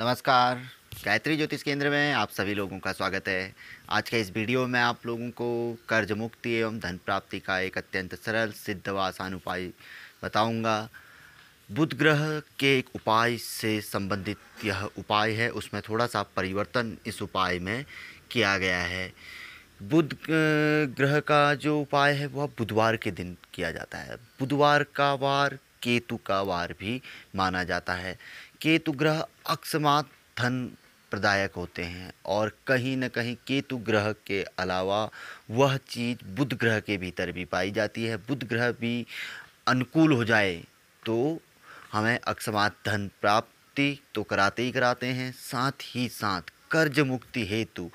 नमस्कार गायत्री ज्योतिष केंद्र में आप सभी लोगों का स्वागत है आज के इस वीडियो में आप लोगों को कर्ज मुक्ति एवं धन प्राप्ति का एक अत्यंत सरल सिद्ध व आसान उपाय बताऊंगा बुध ग्रह के एक उपाय से संबंधित यह उपाय है उसमें थोड़ा सा परिवर्तन इस उपाय में किया गया है बुध ग्रह का जो उपाय है वह बुधवार के दिन किया जाता है बुधवार का वार केतु का वार भी माना जाता है केतु ग्रह अकस्मात धन प्रदायक होते हैं और कहीं ना कहीं केतु ग्रह के अलावा वह चीज़ बुध ग्रह के भीतर भी पाई जाती है बुध ग्रह भी अनुकूल हो जाए तो हमें अकस्मात धन प्राप्ति तो कराते ही कराते हैं साथ ही साथ कर्ज मुक्ति हेतु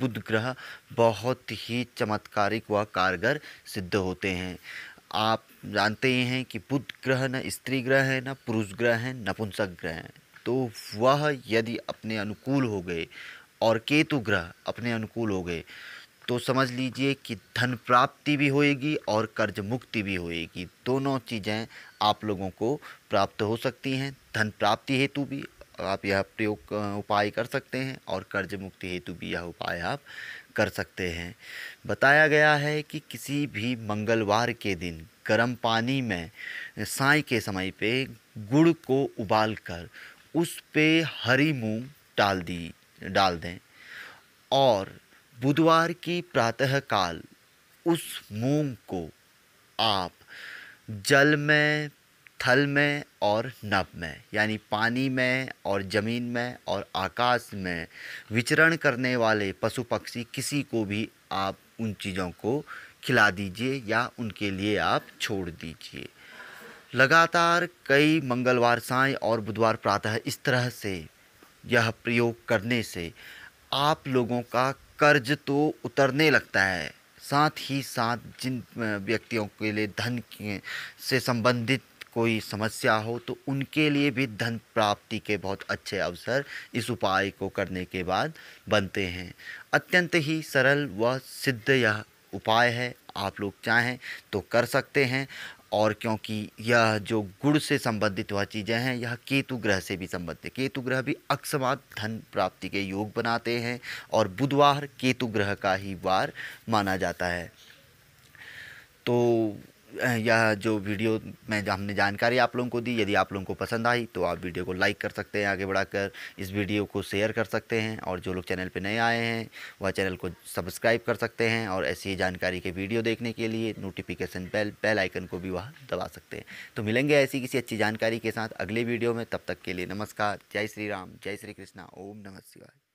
बुध ग्रह बहुत ही चमत्कारिक व कारगर सिद्ध होते हैं आप जानते ही हैं कि बुध ग्रह न स्त्री ग्रह है न पुरुष ग्रह है नपुंसक ग्रह है तो वह यदि अपने अनुकूल हो गए और केतु ग्रह अपने अनुकूल हो गए तो समझ लीजिए कि धन प्राप्ति भी होएगी और कर्ज मुक्ति भी होएगी दोनों चीज़ें आप लोगों को प्राप्त हो सकती हैं धन प्राप्ति हेतु भी आप यह प्रयोग उपाय कर सकते हैं और कर्ज मुक्ति हेतु भी यह उपाय आप कर सकते हैं बताया गया है कि किसी भी मंगलवार के दिन गर्म पानी में साय के समय पे गुड़ को उबाल कर उस पे हरी मूंग डाल दी डाल दें और बुधवार की प्रातःकाल उस मूंग को आप जल में थल में और नभ में यानी पानी में और ज़मीन में और आकाश में विचरण करने वाले पशु पक्षी किसी को भी आप उन चीज़ों को खिला दीजिए या उनके लिए आप छोड़ दीजिए लगातार कई मंगलवार साय और बुधवार प्रातः इस तरह से यह प्रयोग करने से आप लोगों का कर्ज तो उतरने लगता है साथ ही साथ जिन व्यक्तियों के लिए धन से संबंधित कोई समस्या हो तो उनके लिए भी धन प्राप्ति के बहुत अच्छे अवसर इस उपाय को करने के बाद बनते हैं अत्यंत ही सरल व सिद्ध यह उपाय है आप लोग चाहें तो कर सकते हैं और क्योंकि यह जो गुड़ से संबंधित वह चीज़ें हैं यह केतु ग्रह से भी संबंधित केतु ग्रह भी अक्समात धन प्राप्ति के योग बनाते हैं और बुधवार केतु ग्रह का ही वार माना जाता है तो यह जो वीडियो में हमने जानकारी आप लोगों को दी यदि आप लोगों को पसंद आई तो आप वीडियो को लाइक कर सकते हैं आगे बढ़ाकर इस वीडियो को शेयर कर सकते हैं और जो लोग चैनल पर नए आए हैं वह चैनल को सब्सक्राइब कर सकते हैं और ऐसी ही जानकारी के वीडियो देखने के लिए नोटिफिकेशन बेल बेल आइकन को भी वह दबा सकते हैं तो मिलेंगे ऐसी किसी अच्छी जानकारी के साथ अगले वीडियो में तब तक के लिए नमस्कार जय श्री राम जय श्री कृष्णा ओम नमः शिवाय